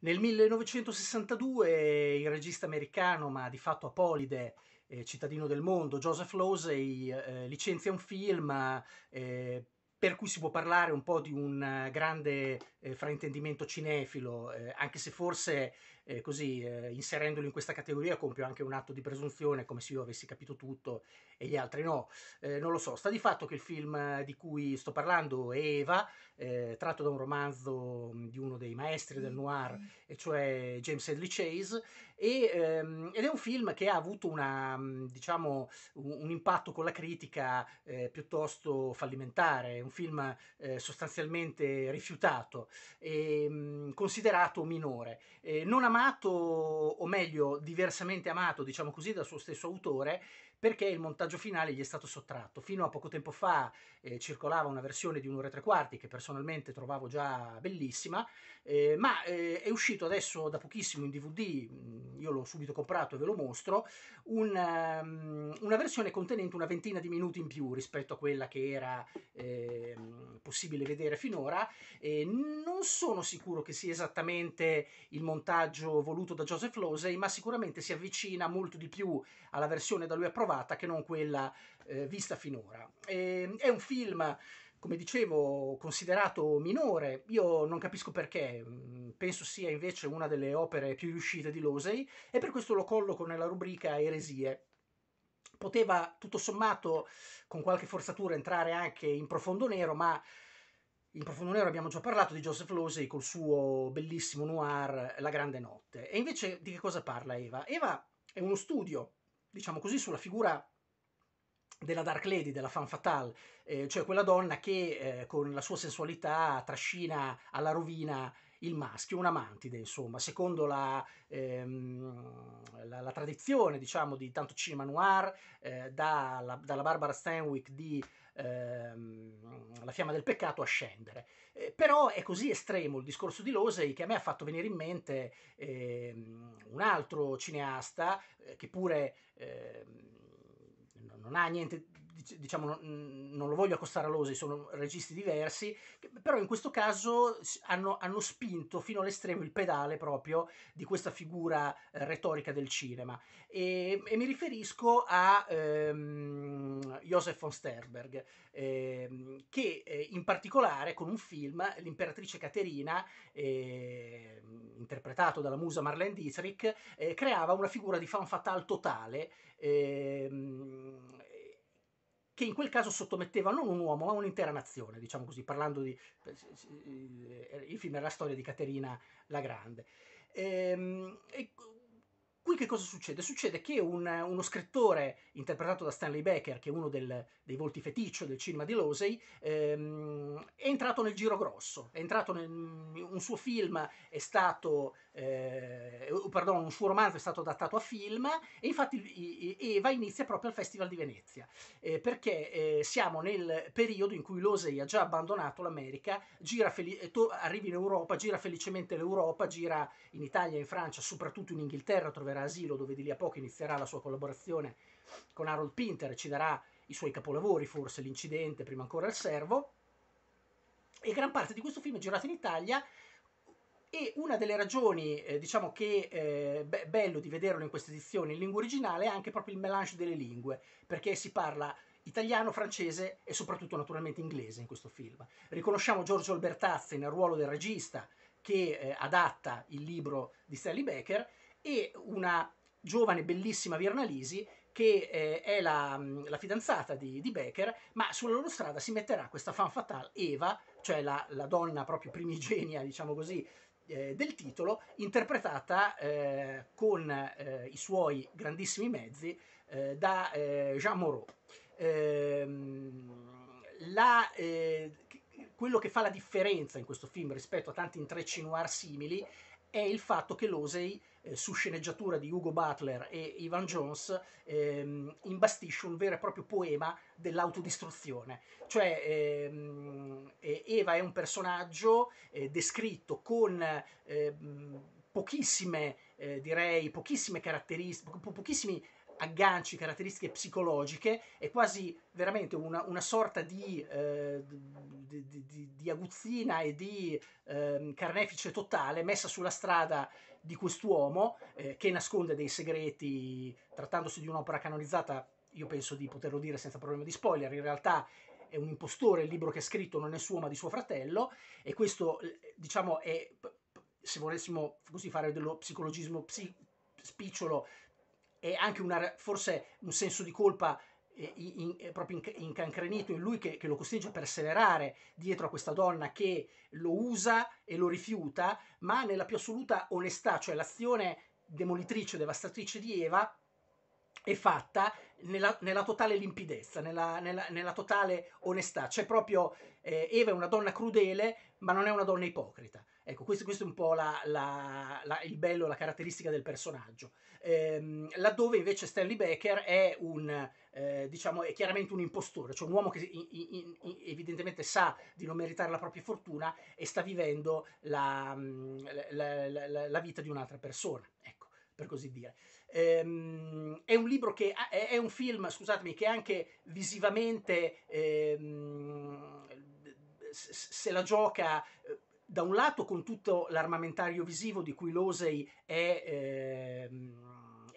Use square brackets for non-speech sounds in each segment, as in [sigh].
Nel 1962 il regista americano, ma di fatto apolide, eh, cittadino del mondo, Joseph Losey, eh, licenzia un film eh, per cui si può parlare un po' di un eh, grande eh, fraintendimento cinefilo, eh, anche se forse eh, così eh, inserendolo in questa categoria compio anche un atto di presunzione come se io avessi capito tutto e gli altri no, eh, non lo so, sta di fatto che il film di cui sto parlando è Eva, eh, tratto da un romanzo mm, di uno dei maestri del noir, e cioè James Edley Chase, e, ehm, ed è un film che ha avuto una, mm, diciamo, un, un, impatto con la critica eh, piuttosto fallimentare, è un film eh, sostanzialmente rifiutato e ehm, considerato minore. non amato amato, o meglio diversamente amato, diciamo così, dal suo stesso autore, perché il montaggio finale gli è stato sottratto. Fino a poco tempo fa eh, circolava una versione di un'ora e tre quarti che personalmente trovavo già bellissima, eh, ma eh, è uscito adesso da pochissimo in DVD, mm, io l'ho subito comprato e ve lo mostro, un, um, una versione contenente una ventina di minuti in più rispetto a quella che era ehm, possibile vedere finora. non sono sicuro che sia esattamente il montaggio voluto da Joseph Losey, ma sicuramente si avvicina molto di più alla versione da lui approvata provata che non quella eh, vista finora. E, ehm, è un film come dicevo, considerato minore. Io non capisco perché, mm, penso sia invece una delle opere più riuscite di Losey e per questo lo colloco nella rubrica eresie. Poteva tutto sommato, con qualche forzatura, entrare anche in profondo nero, ma in profondo nero abbiamo già parlato di Joseph Losey col suo bellissimo noir La Grande Notte. E invece di che cosa parla Eva? Eva è uno studio diciamo così, sulla figura della Dark Lady, della fan fatale, eh, cioè quella donna che eh, con la sua sensualità trascina alla rovina il maschio, un amantide, insomma, secondo la, ehm, la, la tradizione, diciamo, di tanto cinema noir, eh, dalla, dalla Barbara Stanwyck di ehm, la fiamma del peccato a scendere. Eh, però è così estremo il discorso di Losey che a me ha fatto venire in mente ehm, un altro cineasta eh, che pure ehm, non ha niente diciamo, non, non lo voglio accostare a Losey, sono registi diversi, però in questo caso hanno, hanno, spinto fino all'estremo il pedale proprio di questa figura eh, retorica del cinema. E, e mi riferisco a ehm, Joseph von Sternberg, ehm, che eh, in particolare con un film, L'imperatrice Caterina, eh, interpretato dalla musa Marlene Dietrich, eh, creava una figura di fan fatale totale. Ehm, che in quel caso sottometteva non un uomo ma un'intera nazione, diciamo così, parlando di... Eh, eh, il film è la storia di Caterina la Grande. Ehm, e, e Qui che cosa succede? Succede che un, uno scrittore interpretato da Stanley Becker, che è uno del, dei volti feticcio del cinema di Losey, ehm, è entrato nel giro grosso, è entrato nel, un suo film è stato, eh, pardon, un suo romanzo è stato adattato a film e infatti Eva inizia proprio al Festival di Venezia, eh, perché eh, siamo nel periodo in cui Losey ha già abbandonato l'America, fel- eh, arriva in Europa, gira felicemente l'Europa, gira in Italia, in Francia, soprattutto in Inghilterra, troverà Pantera Asilo, dove di lì a poco inizierà la sua collaborazione con Harold Pinter, ci darà i suoi capolavori, forse l'incidente, prima ancora il servo. E gran parte di questo film è girato in Italia e una delle ragioni, eh, diciamo che eh, be- bello di vederlo in questa edizione in lingua originale è anche proprio il mélange delle lingue, perché si parla italiano, francese e soprattutto naturalmente inglese in questo film. Riconosciamo Giorgio Albertazzi nel ruolo del regista che eh, adatta il libro di Stanley Becker e una giovane bellissima Viernalisi che eh, è la, la fidanzata di, di, Becker, ma sulla loro strada si metterà questa fan fatale Eva, cioè la, la donna proprio primigenia, diciamo così, eh, del titolo, interpretata eh, con eh, i suoi grandissimi mezzi eh, da eh, Jean Moreau. Ehm, la, quello che fa la differenza in questo film rispetto a tanti intrecci noir simili è il fatto che Losey eh, su sceneggiatura di Hugo Butler e Ivan Jones, ehm, imbastisce un vero e proprio poema dell'autodistruzione. Cioè ehm, Eva è un personaggio eh, descritto con ehm, pochissime, eh, direi, pochissime caratteristiche, po- pochissimi agganci, caratteristiche psicologiche, è quasi veramente una, una sorta di, eh, di, di, di, aguzzina e di eh, carnefice totale messa sulla strada di quest'uomo eh, che nasconde dei segreti, trattandosi di un'opera canonizzata, io penso di poterlo dire senza problema di spoiler, in realtà è un impostore, il libro che ha scritto non è suo ma di suo fratello e questo eh, diciamo è, se volessimo così fare dello psicologismo psi, spicciolo e anche una, forse un senso di colpa eh, in, in, eh, proprio incancrenito in lui che, che, lo costringe a perseverare dietro a questa donna che lo usa e lo rifiuta, ma nella più assoluta onestà, cioè l'azione demolitrice, devastatrice di Eva è fatta nella, nella totale limpidezza, nella, nella, nella, totale onestà. Cioè proprio eh, Eva è una donna crudele, ma non è una donna ipocrita. Ecco, questo, questo è un po' la, la, la, il bello, la caratteristica del personaggio. Ehm, laddove invece Stanley Becker è un, eh, diciamo, è chiaramente un impostore, cioè un uomo che in, in, in, evidentemente sa di non meritare la propria fortuna e sta vivendo la, mm, vita di un'altra persona. Ecco per così dire. Ehm, è un libro che ah, è, un film, scusatemi, che anche visivamente ehm, se la gioca da un lato con tutto l'armamentario visivo di cui l'Osei è... Ehm,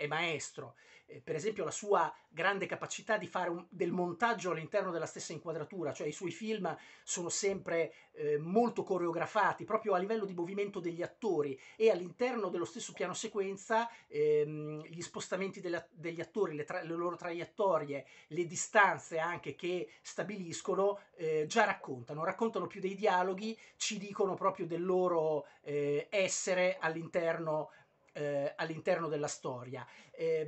è maestro. Eh, per esempio la sua grande capacità di fare un, del montaggio all'interno della stessa inquadratura, cioè i suoi film sono sempre eh, molto coreografati proprio a livello di movimento degli attori e all'interno dello stesso piano sequenza ehm, gli spostamenti della, degli attori, le, tra, le, loro traiettorie, le distanze anche che stabiliscono eh, già raccontano, raccontano più dei dialoghi, ci dicono proprio del loro eh, essere all'interno eh, all'interno della storia. Eh,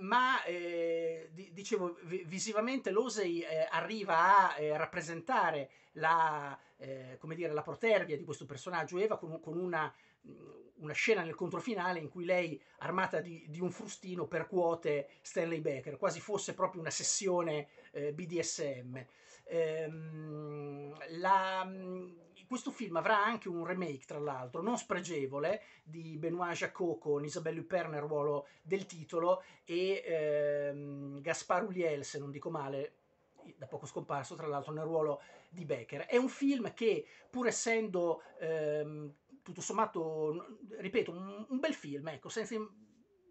ma eh, dicevo, visivamente l'Osei eh, arriva a eh, rappresentare la, eh, come dire, la protervia di questo personaggio Eva con, con una, una, scena nel controfinale in cui lei, armata di, di, un frustino, percuote Stanley Baker, quasi fosse proprio una sessione BDSM. Ehm, la, questo film avrà anche un remake, tra l'altro, non spregevole, di Benoît Jacot con Isabelle Huppert nel ruolo del titolo e ehm, Gaspar Ulliel, se non dico male, da poco scomparso, tra l'altro, nel ruolo di Becker. È un film che, pur essendo ehm, tutto sommato, ripeto, un, un bel film, ecco, senza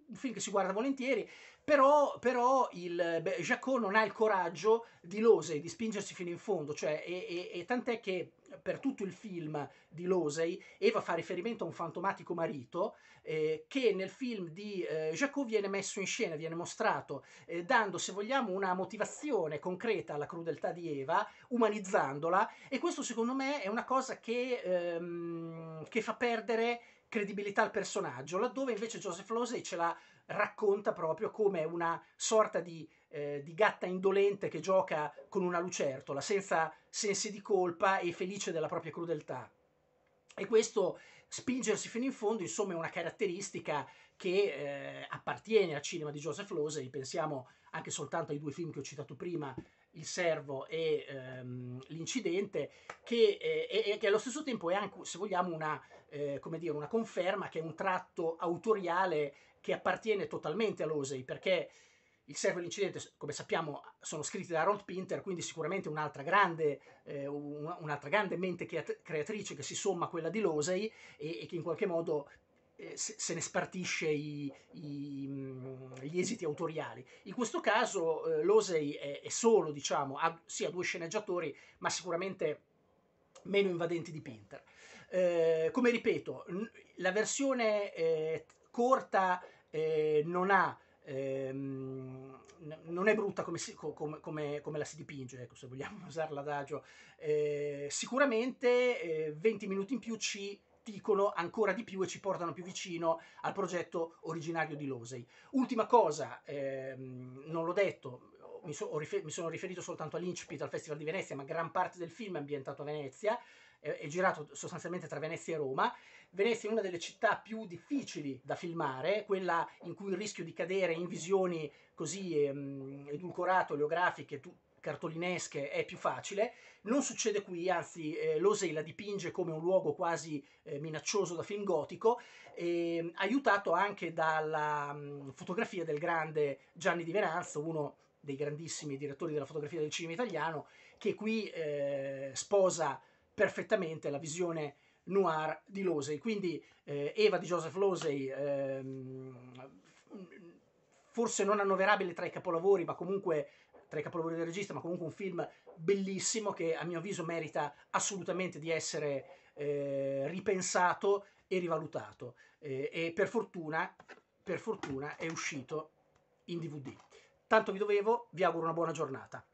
un film che si guarda volentieri, però, però il, beh, Jacot non ha il coraggio di Losey, di spingersi fino in fondo, cioè, e, e, e tant'è che per tutto il film di Losey Eva fa riferimento a un fantomatico marito eh, che nel film di eh, Jacot viene messo in scena, viene mostrato, eh, dando se vogliamo una motivazione concreta alla crudeltà di Eva, umanizzandola e questo secondo me è una cosa che, ehm, che fa perdere credibilità al personaggio, laddove invece Joseph Losey ce la racconta proprio come una sorta di, eh, di, gatta indolente che gioca con una lucertola, senza sensi di colpa e felice della propria crudeltà. E questo spingersi fino in fondo, insomma, è una caratteristica che eh, appartiene al cinema di Joseph Losey, pensiamo anche soltanto ai due film che ho citato prima, il servo e ehm, l'incidente, che, eh, che, allo stesso tempo è anche, se vogliamo, una, eh, dire, una, conferma che è un tratto autoriale che appartiene totalmente all'Osei, perché il servo e l'incidente, come sappiamo, sono scritti da Harold Pinter, quindi sicuramente un'altra grande, eh, un'altra grande mente creatrice che si somma a quella di Losey e, e, che in qualche modo eh, se, se ne spartisce i, i, mm, gli esiti autoriali. In questo caso eh, Losey è, è, solo, diciamo, ha, sì, ha due sceneggiatori, ma sicuramente meno invadenti di Pinter. Eh, come ripeto, la versione eh, corta eh, non ha Ehm, non è brutta come, si, come, come, come, la si dipinge, ecco, se vogliamo [laughs] usare l'adagio. Eh, sicuramente eh, 20 minuti in più ci appiattiscono ancora di più e ci portano più vicino al progetto originario di Losey. Ultima cosa, ehm, non l'ho detto, mi, so, rifer- mi, sono riferito soltanto all'Incipit, al Festival di Venezia, ma gran parte del film è ambientato a Venezia, eh, è girato sostanzialmente tra Venezia e Roma. Venezia è una delle città più difficili da filmare, quella in cui il rischio di cadere in visioni così ehm, edulcorate, oleografiche, tu- cartolinesche è più facile. Non succede qui, anzi, eh, Losey la dipinge come un luogo quasi eh, minaccioso da film gotico, eh, aiutato anche dalla mh, mm, fotografia del grande Gianni di Venanzo, uno dei grandissimi direttori della fotografia del cinema italiano, che qui eh, sposa perfettamente la visione noir di Losey. Quindi eh, Eva di Joseph Losey ehm, forse non annoverabile tra i capolavori, ma comunque tra i capolavori del regista, ma comunque un film bellissimo che a mio avviso merita assolutamente di essere eh, ripensato e rivalutato. Eh, e per fortuna, per fortuna è uscito in DVD. Tanto vi dovevo, vi auguro una buona giornata.